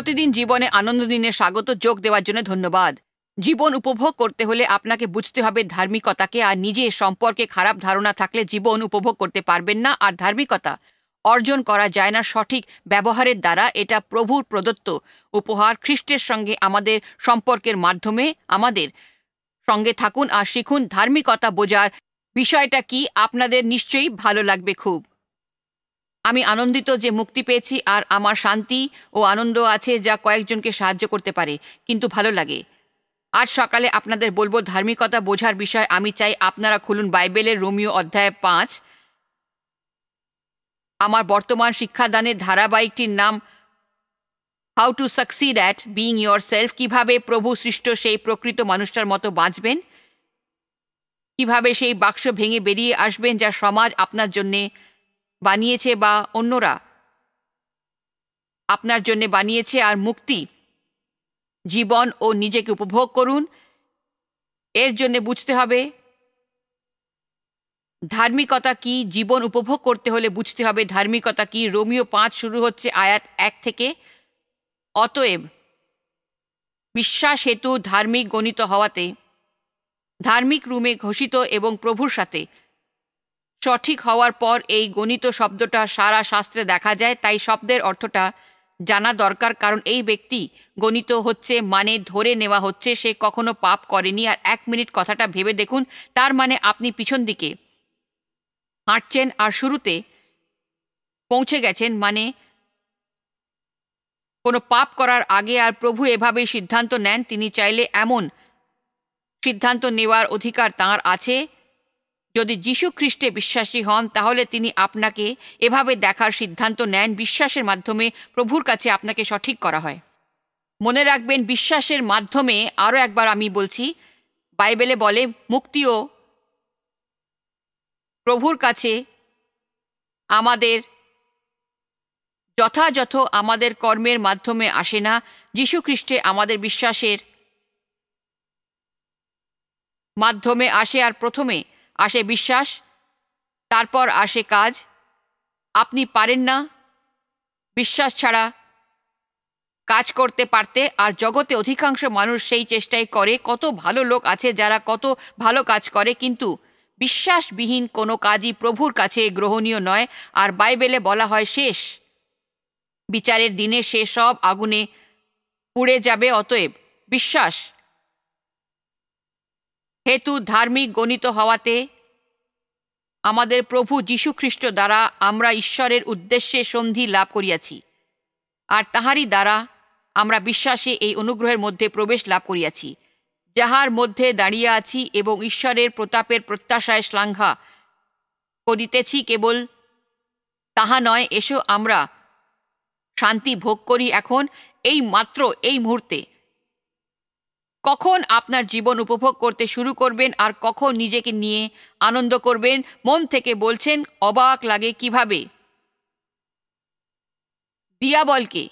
প্রতিদিন জীবনে আনন্দ দিনে স্বাগত যোগ দেওয়ার জন্য ধন্যবাদ জীবন উপভোগ করতে হলে আপনাকে বুঝতে হবে ধার্মিকতাকে আর নিজে সম্পর্কে খারাপ ধারণা থাকলে জীবন উপভোগ করতে পারবেন না আর ধার্মিকতা অর্জন করা যায় না সঠিক ব্যবহারের দ্বারা এটা প্রভুর প্রদত্ত উপহার খ্রিস্টের সঙ্গে আমাদের সম্পর্কের মাধ্যমে আমাদের সঙ্গে থাকুন আর শিখুন ধার্মিকতা বোঝার বিষয়টা কি আপনাদের নিশ্চয়ই ভালো লাগবে খুব আমি আনন্দিত যে মুক্তি পেয়েছি আর আমার শান্তি ও আনন্দ আছে যা কয়েকজনকে সাহায্য করতে পারে কিন্তু ভালো লাগে আজ সকালে আপনাদের বলবো ধার্মিকতা বোঝার বিষয় আমি চাই আপনারা খুলুন বাইবেলের রোমিও অধ্যায় পাঁচ আমার বর্তমান শিক্ষাদানের ধারাবাহিকটির নাম how to succeed at being yourself কীভাবে প্রভু সৃষ্ট সেই প্রকৃত মানুষটার মতো বাঁচবেন কীভাবে সেই বাক্স ভেঙে বেরিয়ে আসবেন যা সমাজ আপনার জন্যে বানিয়েছে বা অন্যরা আপনার জন্যে বানিয়েছে আর মুক্তি জীবন ও নিজেকে উপভোগ করুন এর জন্যে বুঝতে হবে ধার্মিকতা কি জীবন উপভোগ করতে হলে বুঝতে হবে ধার্মিকতা কি রোমিও পাঁচ শুরু হচ্ছে আয়াত এক থেকে অতএব বিশ্বাস হেতু ধার্মিক গণিত হওয়াতে ধার্মিক রুমে ঘোষিত এবং প্রভুর সাথে সঠিক হওয়ার পর এই গণিত শব্দটা সারা শাস্ত্রে দেখা যায় তাই শব্দের অর্থটা জানা দরকার কারণ এই ব্যক্তি গণিত হচ্ছে মানে ধরে নেওয়া হচ্ছে সে কখনো পাপ করেনি আর এক মিনিট কথাটা ভেবে দেখুন তার মানে আপনি পিছন দিকে হাঁটছেন আর শুরুতে পৌঁছে গেছেন মানে কোনো পাপ করার আগে আর প্রভু এভাবেই সিদ্ধান্ত নেন তিনি চাইলে এমন সিদ্ধান্ত নেওয়ার অধিকার তাঁর আছে যদি যীশু খ্রিস্টে বিশ্বাসী হন তাহলে তিনি আপনাকে এভাবে দেখার সিদ্ধান্ত নেন বিশ্বাসের মাধ্যমে প্রভুর কাছে আপনাকে সঠিক করা হয় মনে রাখবেন বিশ্বাসের মাধ্যমে আরও একবার আমি বলছি বাইবেলে বলে মুক্তিও প্রভুর কাছে আমাদের যথাযথ আমাদের কর্মের মাধ্যমে আসে না খ্রিস্টে আমাদের বিশ্বাসের মাধ্যমে আসে আর প্রথমে আসে বিশ্বাস তারপর আসে কাজ আপনি পারেন না বিশ্বাস ছাড়া কাজ করতে পারতে আর জগতে অধিকাংশ মানুষ সেই চেষ্টাই করে কত ভালো লোক আছে যারা কত ভালো কাজ করে কিন্তু বিশ্বাসবিহীন কোনো কাজই প্রভুর কাছে গ্রহণীয় নয় আর বাইবেলে বলা হয় শেষ বিচারের দিনে সে সব আগুনে পুড়ে যাবে অতএব বিশ্বাস হেতু ধার্মিক গণিত হওয়াতে আমাদের প্রভু যীশুখ্রিস্ট দ্বারা আমরা ঈশ্বরের উদ্দেশ্যে সন্ধি লাভ করিয়াছি আর তাহারই দ্বারা আমরা বিশ্বাসে এই অনুগ্রহের মধ্যে প্রবেশ লাভ করিয়াছি যাহার মধ্যে দাঁড়িয়ে আছি এবং ঈশ্বরের প্রতাপের প্রত্যাশায় শ্লাঘা করিতেছি কেবল তাহা নয় এসো আমরা শান্তি ভোগ করি এখন এই মাত্র এই মুহূর্তে কখন আপনার জীবন উপভোগ করতে শুরু করবেন আর কখন নিজেকে নিয়ে আনন্দ করবেন মন থেকে বলছেন অবাক লাগে কিভাবে দিয়াবলকে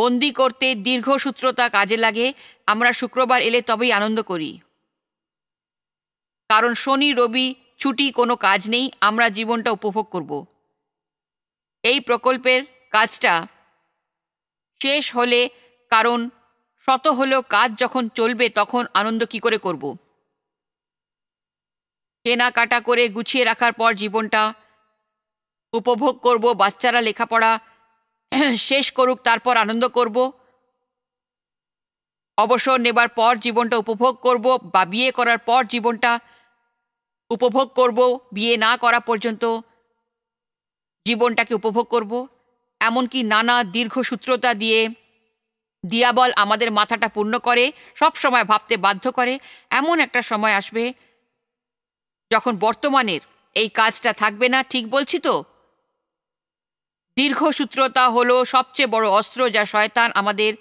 বন্দি করতে দীর্ঘসূত্রতা কাজে লাগে আমরা শুক্রবার এলে তবেই আনন্দ করি কারণ শনি রবি ছুটি কোনো কাজ নেই আমরা জীবনটা উপভোগ করব এই প্রকল্পের কাজটা শেষ হলে কারণ শত হলেও কাজ যখন চলবে তখন আনন্দ কি করে করব কেনাকাটা করে গুছিয়ে রাখার পর জীবনটা উপভোগ করব বাচ্চারা লেখাপড়া শেষ করুক তারপর আনন্দ করব অবসর নেবার পর জীবনটা উপভোগ করব বা বিয়ে করার পর জীবনটা উপভোগ করব বিয়ে না করা পর্যন্ত জীবনটাকে উপভোগ করব এমনকি নানা দীর্ঘ সূত্রতা দিয়ে দিয়াবল আমাদের মাথাটা পূর্ণ করে সব সময় ভাবতে বাধ্য করে এমন একটা সময় আসবে যখন বর্তমানের এই কাজটা থাকবে না ঠিক বলছি তো দীর্ঘসূত্রতা হলো সবচেয়ে বড় অস্ত্র যা শয়তান আমাদের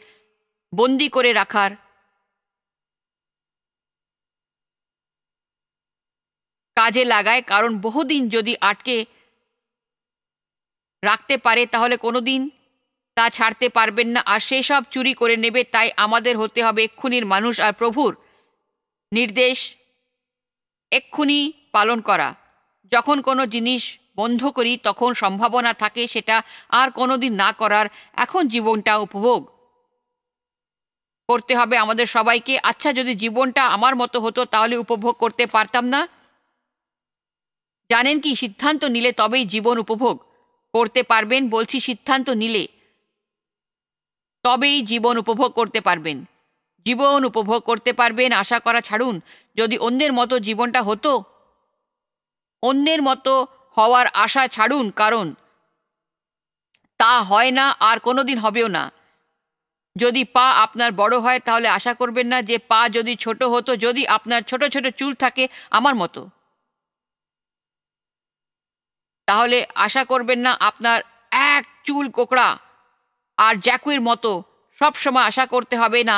বন্দি করে রাখার কাজে লাগায় কারণ বহুদিন যদি আটকে রাখতে পারে তাহলে কোনোদিন দিন তা ছাড়তে পারবেন না আর সেসব চুরি করে নেবে তাই আমাদের হতে হবে এক্ষুনির মানুষ আর প্রভুর নির্দেশ এক্ষুনি পালন করা যখন কোনো জিনিস বন্ধ করি তখন সম্ভাবনা থাকে সেটা আর কোনোদিন না করার এখন জীবনটা উপভোগ করতে হবে আমাদের সবাইকে আচ্ছা যদি জীবনটা আমার মতো হতো তাহলে উপভোগ করতে পারতাম না জানেন কি সিদ্ধান্ত নিলে তবেই জীবন উপভোগ করতে পারবেন বলছি সিদ্ধান্ত নিলে তবেই জীবন উপভোগ করতে পারবেন জীবন উপভোগ করতে পারবেন আশা করা ছাড়ুন যদি অন্যের মতো জীবনটা হতো অন্যের মতো হওয়ার আশা ছাড়ুন কারণ তা হয় না আর কোনো দিন হবেও না যদি পা আপনার বড় হয় তাহলে আশা করবেন না যে পা যদি ছোট হতো যদি আপনার ছোট ছোট চুল থাকে আমার মতো তাহলে আশা করবেন না আপনার এক চুল কোকড়া আর জ্যাকুইর মতো সবসময় আশা করতে হবে না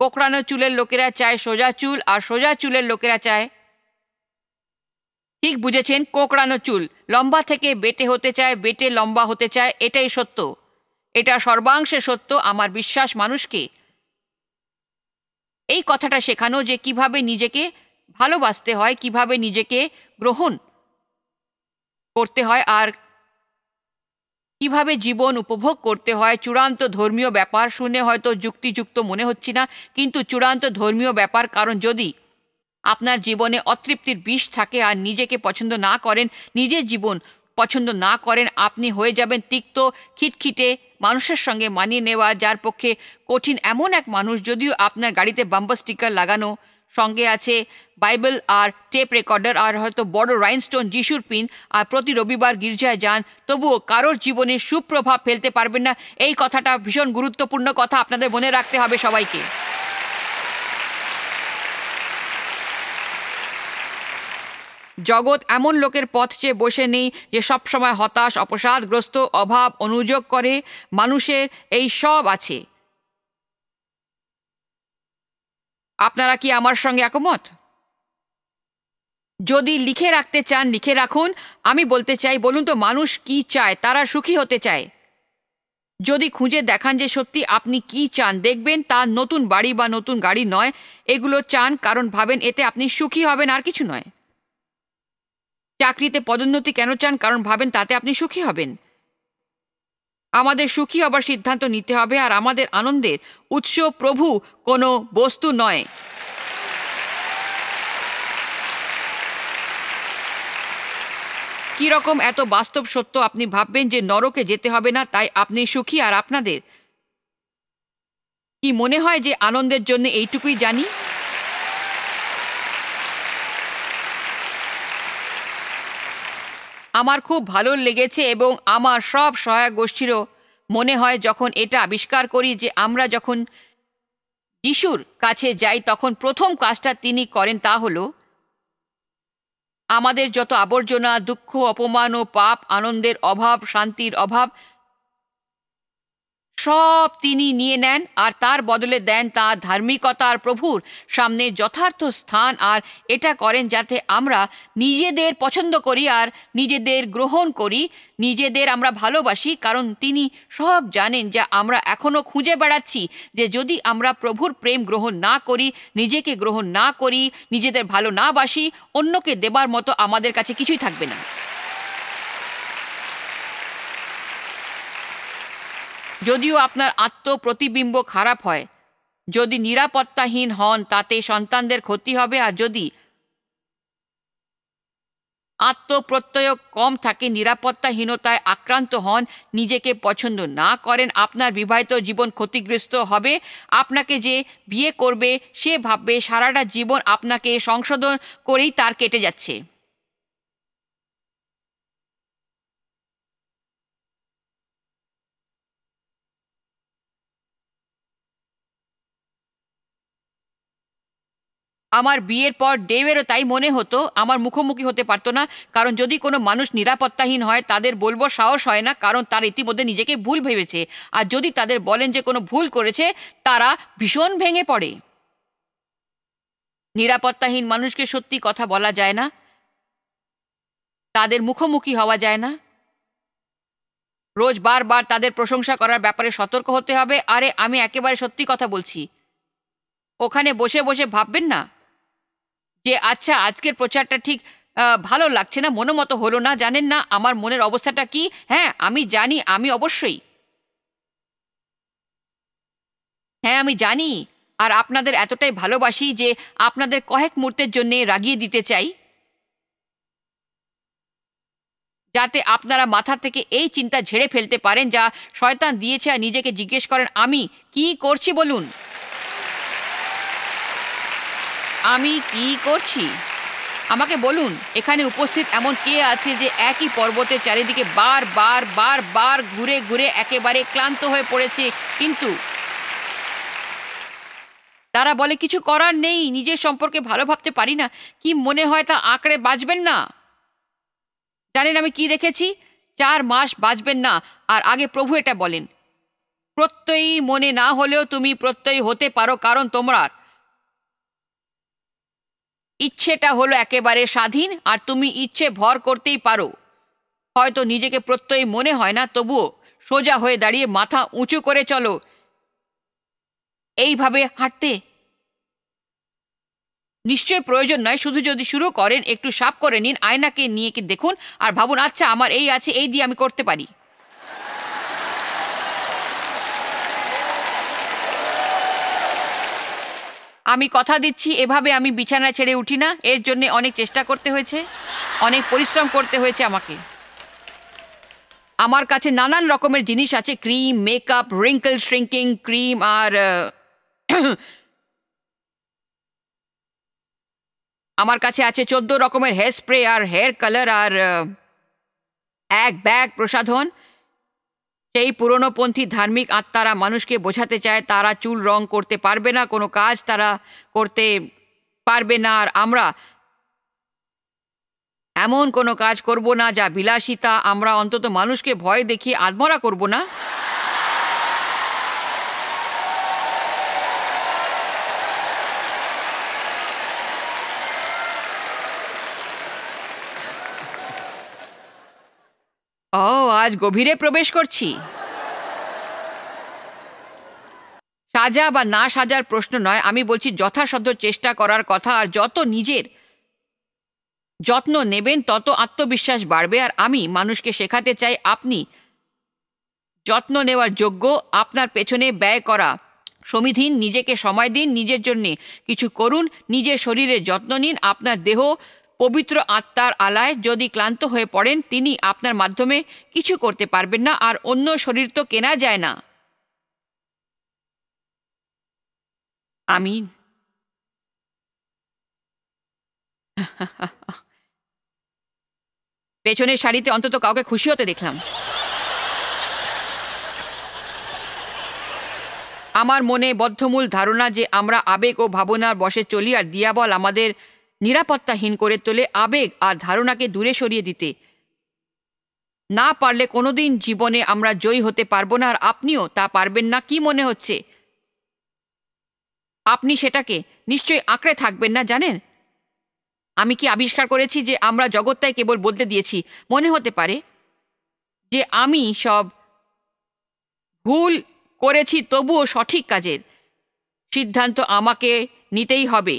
কোকড়ানো চুলের লোকেরা চায় সোজা চুল আর সোজা চুলের লোকেরা চায় ঠিক বুঝেছেন কোকড়ানো চুল লম্বা থেকে বেটে হতে চায় বেটে লম্বা হতে চায় এটাই সত্য এটা সর্বাংশে সত্য আমার বিশ্বাস মানুষকে এই কথাটা শেখানো যে কিভাবে নিজেকে ভালোবাসতে হয় কিভাবে নিজেকে গ্রহণ করতে হয় আর কিভাবে জীবন উপভোগ করতে হয় চূড়ান্ত ধর্মীয় ব্যাপার শুনে হয়তো যুক্তিযুক্ত মনে হচ্ছে না কিন্তু চূড়ান্ত ধর্মীয় ব্যাপার কারণ যদি আপনার জীবনে অতৃপ্তির বিষ থাকে আর নিজেকে পছন্দ না করেন নিজের জীবন পছন্দ না করেন আপনি হয়ে যাবেন তিক্ত খিটখিটে মানুষের সঙ্গে মানিয়ে নেওয়া যার পক্ষে কঠিন এমন এক মানুষ যদিও আপনার গাড়িতে বাম্বার স্টিকার লাগানো সঙ্গে আছে বাইবেল আর টেপ রেকর্ডার আর হয়তো বড় রাইনস্টোন যিশুর পিন আর প্রতি রবিবার গির্জায় যান তবুও কারোর জীবনে সুপ্রভাব ফেলতে পারবেন না এই কথাটা ভীষণ গুরুত্বপূর্ণ কথা আপনাদের মনে রাখতে হবে সবাইকে জগৎ এমন লোকের পথ চেয়ে বসে নেই যে সবসময় হতাশ অপসাদগ্রস্ত অভাব অনুযোগ করে মানুষের এই সব আছে আপনারা কি আমার সঙ্গে একমত যদি লিখে রাখতে চান লিখে রাখুন আমি বলতে চাই বলুন তো মানুষ কি চায় তারা সুখী হতে চায় যদি খুঁজে দেখান যে সত্যি আপনি কি চান দেখবেন তা নতুন বাড়ি বা নতুন গাড়ি নয় এগুলো চান কারণ ভাবেন এতে আপনি সুখী হবেন আর কিছু নয় চাকরিতে পদোন্নতি কেন চান কারণ ভাবেন তাতে আপনি সুখী হবেন আমাদের সুখী হবার সিদ্ধান্ত নিতে হবে আর আমাদের আনন্দের উৎস প্রভু কোনো বস্তু নয় কীরকম এত বাস্তব সত্য আপনি ভাববেন যে নরকে যেতে হবে না তাই আপনি সুখী আর আপনাদের কি মনে হয় যে আনন্দের জন্য এইটুকুই জানি আমার খুব ভালো লেগেছে এবং আমার সব সহায়ক গোষ্ঠীরও মনে হয় যখন এটা আবিষ্কার করি যে আমরা যখন যিশুর কাছে যাই তখন প্রথম কাজটা তিনি করেন তা হল আমাদের যত আবর্জনা দুঃখ অপমান ও পাপ আনন্দের অভাব শান্তির অভাব সব তিনি নিয়ে নেন আর তার বদলে দেন তার ধার্মিকতা আর প্রভুর সামনে যথার্থ স্থান আর এটা করেন যাতে আমরা নিজেদের পছন্দ করি আর নিজেদের গ্রহণ করি নিজেদের আমরা ভালোবাসি কারণ তিনি সব জানেন যা আমরা এখনও খুঁজে বেড়াচ্ছি যে যদি আমরা প্রভুর প্রেম গ্রহণ না করি নিজেকে গ্রহণ না করি নিজেদের ভালো না বাসি অন্যকে দেবার মতো আমাদের কাছে কিছুই থাকবে না যদিও আপনার আত্মপ্রতিবিম্ব খারাপ হয় যদি নিরাপত্তাহীন হন তাতে সন্তানদের ক্ষতি হবে আর যদি আত্মপ্রত্যয় কম থাকে নিরাপত্তাহীনতায় আক্রান্ত হন নিজেকে পছন্দ না করেন আপনার বিবাহিত জীবন ক্ষতিগ্রস্ত হবে আপনাকে যে বিয়ে করবে সে ভাববে সারাটা জীবন আপনাকে সংশোধন করেই তার কেটে যাচ্ছে আমার বিয়ের পর ডেভেরও তাই মনে হতো আমার মুখোমুখি হতে পারতো না কারণ যদি কোনো মানুষ নিরাপত্তাহীন হয় তাদের বলবো সাহস হয় না কারণ তার ইতিমধ্যে নিজেকে ভুল ভেবেছে আর যদি তাদের বলেন যে কোনো ভুল করেছে তারা ভীষণ ভেঙে পড়ে নিরাপত্তাহীন মানুষকে সত্যি কথা বলা যায় না তাদের মুখোমুখি হওয়া যায় না রোজ বারবার তাদের প্রশংসা করার ব্যাপারে সতর্ক হতে হবে আরে আমি একেবারে সত্যি কথা বলছি ওখানে বসে বসে ভাববেন না যে আচ্ছা আজকের প্রচারটা ঠিক ভালো লাগছে না মনোমতো হলো না জানেন না আমার মনের অবস্থাটা কি হ্যাঁ আমি জানি আমি অবশ্যই হ্যাঁ আমি জানি আর আপনাদের এতটাই ভালোবাসি যে আপনাদের কয়েক মুহূর্তের জন্য রাগিয়ে দিতে চাই যাতে আপনারা মাথা থেকে এই চিন্তা ঝেড়ে ফেলতে পারেন যা শয়তান দিয়েছে আর নিজেকে জিজ্ঞেস করেন আমি কি করছি বলুন আমি কি করছি আমাকে বলুন এখানে উপস্থিত এমন কে আছে যে একই পর্বতের চারিদিকে বার বার বার বার ঘুরে ঘুরে একেবারে ক্লান্ত হয়ে পড়েছে কিন্তু তারা বলে কিছু করার নেই নিজের সম্পর্কে ভালো ভাবতে পারি না কি মনে হয় তা আঁকড়ে বাঁচবেন না জানেন আমি কি দেখেছি চার মাস বাঁচবেন না আর আগে প্রভু এটা বলেন প্রত্যয়ী মনে না হলেও তুমি প্রত্যয়ী হতে পারো কারণ তোমরা ইচ্ছেটা হলো একেবারে স্বাধীন আর তুমি ইচ্ছে ভর করতেই পারো হয়তো নিজেকে প্রত্যয় মনে হয় না তবুও সোজা হয়ে দাঁড়িয়ে মাথা উঁচু করে চলো এইভাবে হাঁটতে নিশ্চয় প্রয়োজন নয় শুধু যদি শুরু করেন একটু সাপ করে নিন আয়নাকে নিয়ে কি দেখুন আর ভাবুন আচ্ছা আমার এই আছে এই দিয়ে আমি করতে পারি আমি কথা দিচ্ছি এভাবে আমি বিছানা ছেড়ে উঠি না এর জন্য অনেক চেষ্টা করতে হয়েছে অনেক পরিশ্রম করতে হয়েছে আমাকে আমার কাছে নানান রকমের জিনিস আছে cream makeup wrinkle shrinking cream আর আমার কাছে আছে চোদ্দ রকমের হেয়ার স্প্রে আর হেয়ার কালার আর এক ব্যাগ প্রসাধন সেই পুরনোপন্থী ধার্মিক আত্মারা মানুষকে বোঝাতে চায় তারা চুল রং করতে পারবে না কোনো কাজ তারা করতে পারবে না আর আমরা এমন কোনো কাজ করব না যা বিলাসিতা আমরা অন্তত মানুষকে ভয় দেখিয়ে আদমরা করব না আজ গভীরে প্রবেশ করছি সাজা বা না সাজার প্রশ্ন নয় আমি বলছি যথাসাধ্য চেষ্টা করার কথা আর যত নিজের যত্ন নেবেন তত আত্মবিশ্বাস বাড়বে আর আমি মানুষকে শেখাতে চাই আপনি যত্ন নেওয়ার যোগ্য আপনার পেছনে ব্যয় করা সমিধিন নিজেকে সময় দিন নিজের জন্যে কিছু করুন নিজের শরীরের যত্ন নিন আপনার দেহ পবিত্র আত্মার আলায় যদি ক্লান্ত হয়ে পড়েন তিনি আপনার মাধ্যমে কিছু করতে পারবেন না আর অন্য শরীর তো কেনা যায় না আমি পেছনের শাড়িতে অন্তত কাউকে খুশি হতে দেখলাম আমার মনে বদ্ধমূল ধারণা যে আমরা আবেগ ও ভাবনার বসে চলি আর দিয়াবল আমাদের নিরাপত্তাহীন করে তোলে আবেগ আর ধারণাকে দূরে সরিয়ে দিতে না পারলে কোনোদিন জীবনে আমরা জয়ী হতে পারবো না আর আপনিও তা পারবেন না কি মনে হচ্ছে আপনি সেটাকে নিশ্চয়ই আঁকড়ে থাকবেন না জানেন আমি কি আবিষ্কার করেছি যে আমরা জগৎটাই কেবল বদলে দিয়েছি মনে হতে পারে যে আমি সব ভুল করেছি তবুও সঠিক কাজের সিদ্ধান্ত আমাকে নিতেই হবে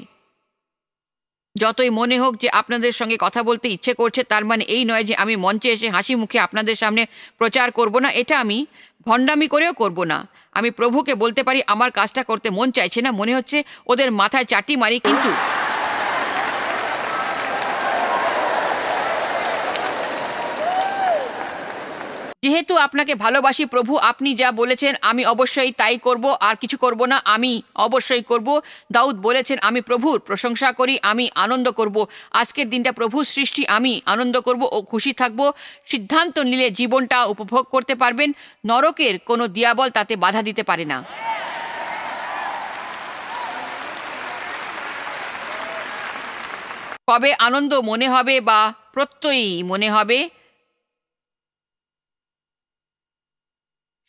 যতই মনে হোক যে আপনাদের সঙ্গে কথা বলতে ইচ্ছে করছে তার মানে এই নয় যে আমি মঞ্চে এসে হাসি মুখে আপনাদের সামনে প্রচার করব না এটা আমি ভণ্ডামি করেও করব না আমি প্রভুকে বলতে পারি আমার কাজটা করতে মন চাইছে না মনে হচ্ছে ওদের মাথায় চাটি মারি কিন্তু যেহেতু আপনাকে ভালোবাসি প্রভু আপনি যা বলেছেন আমি অবশ্যই তাই করব আর কিছু করব না আমি অবশ্যই করব দাউদ বলেছেন আমি প্রভুর প্রশংসা করি আমি আনন্দ করব আজকের দিনটা প্রভুর সৃষ্টি আমি আনন্দ করব ও খুশি থাকব সিদ্ধান্ত নিলে জীবনটা উপভোগ করতে পারবেন নরকের কোনো দিয়াবল তাতে বাধা দিতে পারে না কবে আনন্দ মনে হবে বা প্রত্যয়ী মনে হবে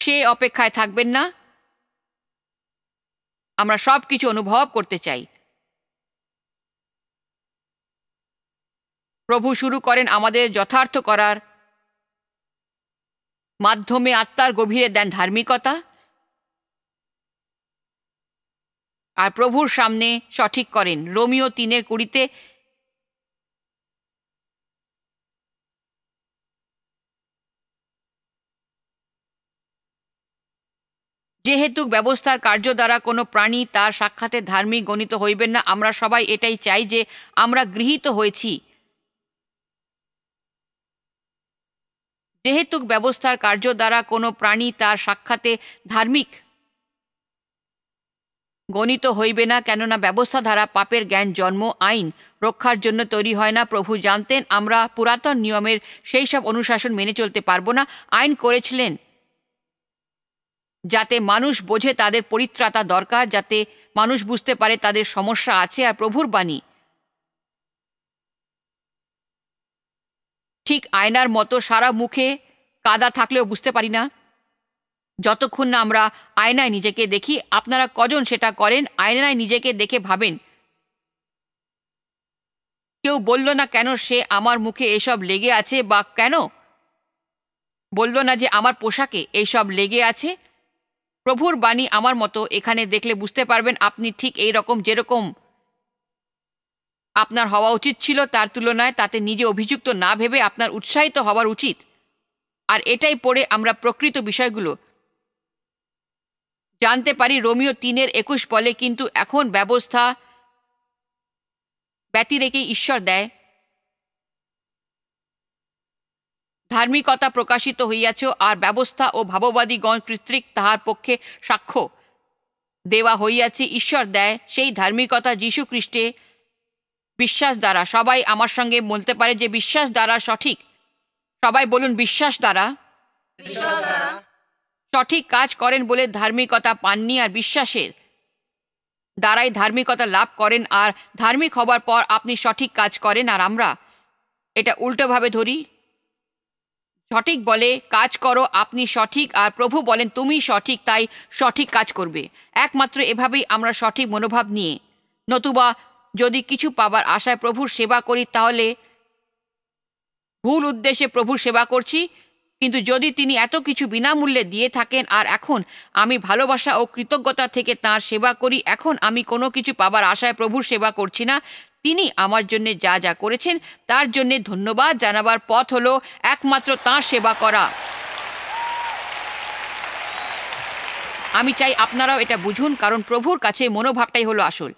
সে অপেক্ষায় থাকবেন না আমরা সব কিছু অনুভব করতে চাই প্রভু শুরু করেন আমাদের যথার্থ করার মাধ্যমে আত্মার গভীরে দেন ধার্মিকতা আর প্রভুর সামনে সঠিক করেন রোমিও তিনের কুড়িতে যেহেতু ব্যবস্থার কার্য দ্বারা কোনো প্রাণী তার সাক্ষাতে ধার্মিক গণিত হইবেন না আমরা সবাই এটাই চাই যে আমরা গৃহীত হয়েছি যেহেতু ব্যবস্থার কার্য দ্বারা কোনো প্রাণী তার সাক্ষাতে ধার্মিক গণিত হইবে না কেননা ব্যবস্থা দ্বারা পাপের জ্ঞান জন্ম আইন রক্ষার জন্য তৈরি হয় না প্রভু জানতেন আমরা পুরাতন নিয়মের সেই সব অনুশাসন মেনে চলতে পারবো না আইন করেছিলেন যাতে মানুষ বোঝে তাদের পরিত্রাতা দরকার যাতে মানুষ বুঝতে পারে তাদের সমস্যা আছে আর প্রভুর বাণী ঠিক আয়নার মতো সারা মুখে কাদা থাকলেও বুঝতে পারি না যতক্ষণ না আমরা আয়নায় নিজেকে দেখি আপনারা কজন সেটা করেন আয়নায় নিজেকে দেখে ভাবেন কেউ বলল না কেন সে আমার মুখে এসব লেগে আছে বা কেন বলল না যে আমার পোশাকে এইসব লেগে আছে প্রভুর বাণী আমার মতো এখানে দেখলে বুঝতে পারবেন আপনি ঠিক এই রকম যেরকম আপনার হওয়া উচিত ছিল তার তুলনায় তাতে নিজে অভিযুক্ত না ভেবে আপনার উৎসাহিত হওয়ার উচিত আর এটাই পড়ে আমরা প্রকৃত বিষয়গুলো জানতে পারি রোমিও তিনের একুশ বলে কিন্তু এখন ব্যবস্থা ব্যতিরেকেই ঈশ্বর দেয় ধার্মিকতা প্রকাশিত হইয়াছ আর ব্যবস্থা ও ভাববাদীগণ কৃত্রিক তাহার পক্ষে সাক্ষ্য দেওয়া হইয়াছে ঈশ্বর দেয় সেই ধার্মিকতা যীশু খ্রিস্টে বিশ্বাস দ্বারা সবাই আমার সঙ্গে বলতে পারে যে বিশ্বাস দ্বারা সঠিক সবাই বলুন বিশ্বাস দ্বারা সঠিক কাজ করেন বলে ধার্মিকতা পাননি আর বিশ্বাসের দ্বারাই ধার্মিকতা লাভ করেন আর ধার্মিক হবার পর আপনি সঠিক কাজ করেন আর আমরা এটা উল্টোভাবে ধরি সঠিক বলে কাজ করো আপনি সঠিক আর প্রভু বলেন তুমি সঠিক তাই সঠিক কাজ করবে একমাত্র এভাবেই আমরা সঠিক মনোভাব নিয়ে নতুবা যদি কিছু পাবার আশায় প্রভুর সেবা করি তাহলে ভুল উদ্দেশ্যে প্রভুর সেবা করছি কিন্তু যদি তিনি এত কিছু বিনামূল্যে দিয়ে থাকেন আর এখন আমি ভালোবাসা ও কৃতজ্ঞতা থেকে তার সেবা করি এখন আমি কোনো কিছু পাবার আশায় প্রভুর সেবা করছি না তিনি আমার জন্যে যা যা করেছেন তার জন্যে ধন্যবাদ জানাবার পথ হলো একমাত্র তাঁর সেবা করা আমি চাই আপনারাও এটা বুঝুন কারণ প্রভুর কাছে মনোভাবটাই হলো আসল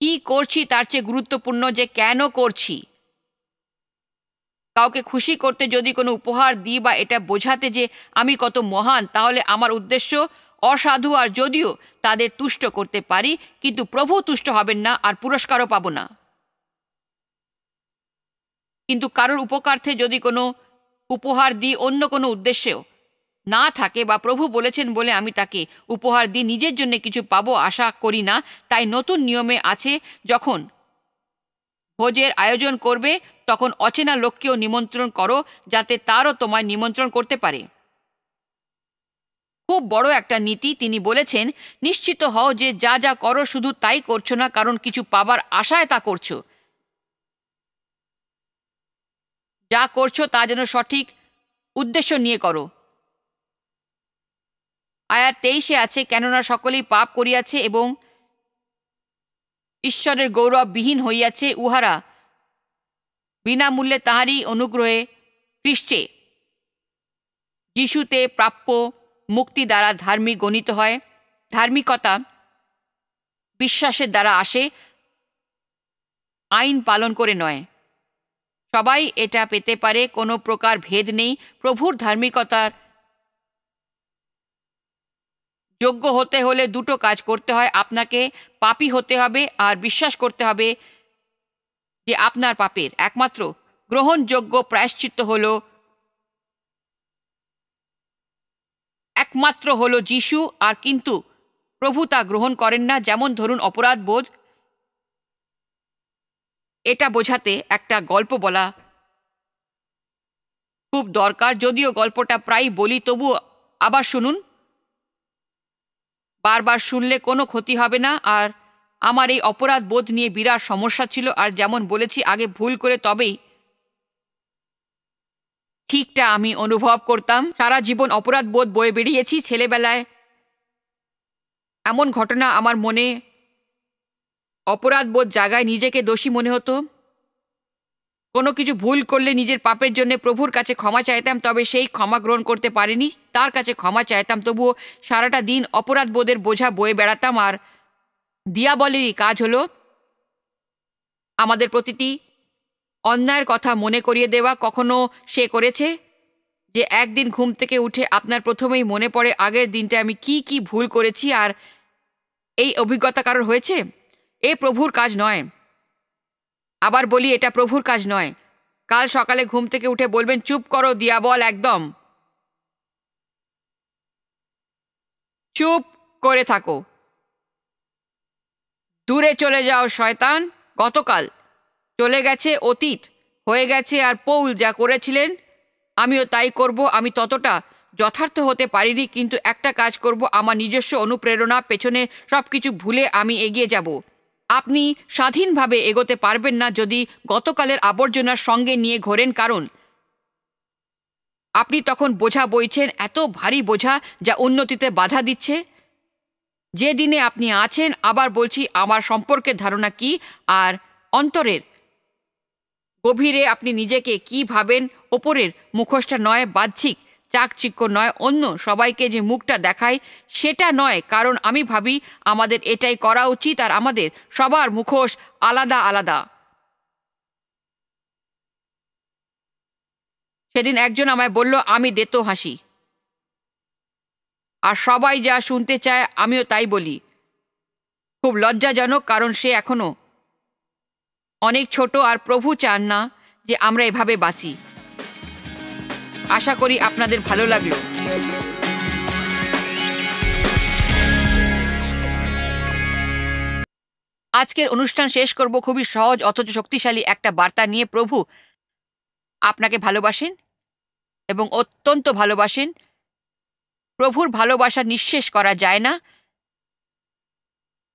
কি করছি তার চেয়ে গুরুত্বপূর্ণ যে কেন করছি কাউকে খুশি করতে যদি কোনো উপহার দিই বা এটা বোঝাতে যে আমি কত মহান তাহলে আমার উদ্দেশ্য অসাধু আর যদিও তাদের তুষ্ট করতে পারি কিন্তু প্রভু তুষ্ট হবেন না আর পুরস্কারও পাব না কিন্তু কারোর উপকার্থে যদি কোনো উপহার দিই অন্য কোনো উদ্দেশ্যেও না থাকে বা প্রভু বলেছেন বলে আমি তাকে উপহার দিই নিজের জন্য কিছু পাবো আশা করি না তাই নতুন নিয়মে আছে যখন ভোজের আয়োজন করবে তখন অচেনা লোককেও নিমন্ত্রণ করো যাতে তারও তোমায় নিমন্ত্রণ করতে পারে খুব বড় একটা নীতি তিনি বলেছেন নিশ্চিত হও যে যা যা করো শুধু তাই করছো না কারণ কিছু পাবার আশায় তা করছো যা করছো তা যেন সঠিক উদ্দেশ্য নিয়ে করো আয়া তেইশে আছে কেননা সকলেই পাপ করিয়াছে এবং ঈশ্বরের গৌরব বিহীন হইয়াছে উহারা বিনামূল্যে তাহারই অনুগ্রহে খ্রিস্টে যিশুতে প্রাপ্য মুক্তি দ্বারা ধার্মিক গণিত হয় ধার্মিকতা বিশ্বাসের দ্বারা আসে আইন পালন করে নয় সবাই এটা পেতে পারে কোনো প্রকার ভেদ নেই প্রভুর ধার্মিকতার যোগ্য হতে হলে দুটো কাজ করতে হয় আপনাকে পাপি হতে হবে আর বিশ্বাস করতে হবে যে আপনার পাপের একমাত্র গ্রহণযোগ্য প্রায়শ্চিত্ত হলো একমাত্র হলো যিশু আর কিন্তু প্রভু তা গ্রহণ করেন না যেমন ধরুন অপরাধ বোধ এটা বোঝাতে একটা গল্প বলা খুব দরকার যদিও গল্পটা প্রায় বলি তবু আবার শুনুন বারবার শুনলে কোনো ক্ষতি হবে না আর আমার এই অপরাধ বোধ নিয়ে বিরাট সমস্যা ছিল আর যেমন বলেছি আগে ভুল করে তবেই ঠিকটা আমি অনুভব করতাম সারা জীবন অপরাধ বোধ বয়ে বেরিয়েছি ছেলেবেলায় এমন ঘটনা আমার মনে অপরাধবোধ জায়গায় নিজেকে দোষী মনে হতো কোনো কিছু ভুল করলে নিজের পাপের জন্য প্রভুর কাছে ক্ষমা চাইতাম তবে সেই ক্ষমা গ্রহণ করতে পারিনি তার কাছে ক্ষমা চাইতাম তবুও সারাটা দিন অপরাধ বোধের বোঝা বয়ে বেড়াতাম আর দিয়াবলেরই কাজ হলো আমাদের প্রতিটি অন্যায়ের কথা মনে করিয়ে দেওয়া কখনো সে করেছে যে একদিন ঘুম থেকে উঠে আপনার প্রথমেই মনে পড়ে আগের দিনটা আমি কি কি ভুল করেছি আর এই অভিজ্ঞতা কারোর হয়েছে এ প্রভুর কাজ নয় আবার বলি এটা প্রভুর কাজ নয় কাল সকালে ঘুম থেকে উঠে বলবেন চুপ করো দিয়া বল একদম চুপ করে থাকো দূরে চলে যাও শয়তান গতকাল চলে গেছে অতীত হয়ে গেছে আর পৌল যা করেছিলেন আমিও তাই করব আমি ততটা যথার্থ হতে পারিনি কিন্তু একটা কাজ করব আমার নিজস্ব অনুপ্রেরণা পেছনে সব কিছু ভুলে আমি এগিয়ে যাব আপনি স্বাধীনভাবে এগোতে পারবেন না যদি গতকালের আবর্জনার সঙ্গে নিয়ে ঘোরেন কারণ আপনি তখন বোঝা বইছেন এত ভারী বোঝা যা উন্নতিতে বাধা দিচ্ছে যে দিনে আপনি আছেন আবার বলছি আমার সম্পর্কের ধারণা কি আর অন্তরের গভীরে আপনি নিজেকে কি ভাবেন ওপরের মুখোশটা নয় বাহ্যিক চাকচিক্য নয় অন্য সবাইকে যে মুখটা দেখায় সেটা নয় কারণ আমি ভাবি আমাদের এটাই করা উচিত আর আমাদের সবার মুখোশ আলাদা আলাদা সেদিন একজন আমায় বলল আমি দেতো হাসি আর সবাই যা শুনতে চায় আমিও তাই বলি খুব লজ্জাজনক কারণ সে এখনও অনেক ছোট আর প্রভু চান না যে আমরা এভাবে বাঁচি আশা করি আপনাদের ভালো লাগলো আজকের অনুষ্ঠান শেষ করব খুবই সহজ অথচ শক্তিশালী একটা বার্তা নিয়ে প্রভু আপনাকে ভালোবাসেন এবং অত্যন্ত ভালোবাসেন প্রভুর ভালোবাসা নিঃশেষ করা যায় না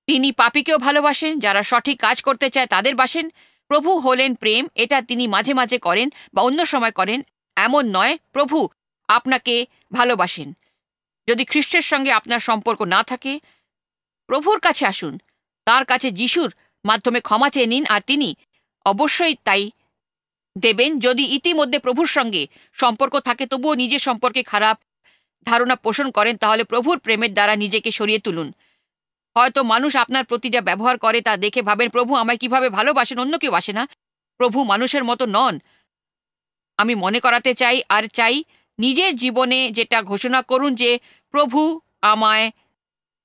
তিনি পাপিকেও ভালোবাসেন যারা সঠিক কাজ করতে চায় তাদের বাসেন প্রভু হলেন প্রেম এটা তিনি মাঝে মাঝে করেন বা অন্য সময় করেন এমন নয় প্রভু আপনাকে ভালোবাসেন যদি খ্রিস্টের সঙ্গে আপনার সম্পর্ক না থাকে প্রভুর কাছে আসুন তার কাছে যিশুর মাধ্যমে ক্ষমা চেয়ে নিন আর তিনি অবশ্যই তাই দেবেন যদি ইতিমধ্যে প্রভুর সঙ্গে সম্পর্ক থাকে তবুও নিজের সম্পর্কে খারাপ ধারণা পোষণ করেন তাহলে প্রভুর প্রেমের দ্বারা নিজেকে সরিয়ে তুলুন হয়তো মানুষ আপনার প্রতি যা ব্যবহার করে তা দেখে ভাবেন প্রভু আমায় কিভাবে ভালোবাসেন অন্য কেউ বাসে না প্রভু মানুষের মতো নন আমি মনে করাতে চাই আর চাই নিজের জীবনে যেটা ঘোষণা করুন যে প্রভু আমায়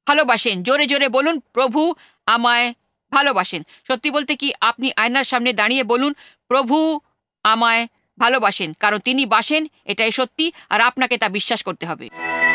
ভালোবাসেন জোরে জোরে বলুন প্রভু আমায় ভালোবাসেন সত্যি বলতে কি আপনি আয়নার সামনে দাঁড়িয়ে বলুন প্রভু আমায় ভালোবাসেন কারণ তিনি বাসেন এটাই সত্যি আর আপনাকে তা বিশ্বাস করতে হবে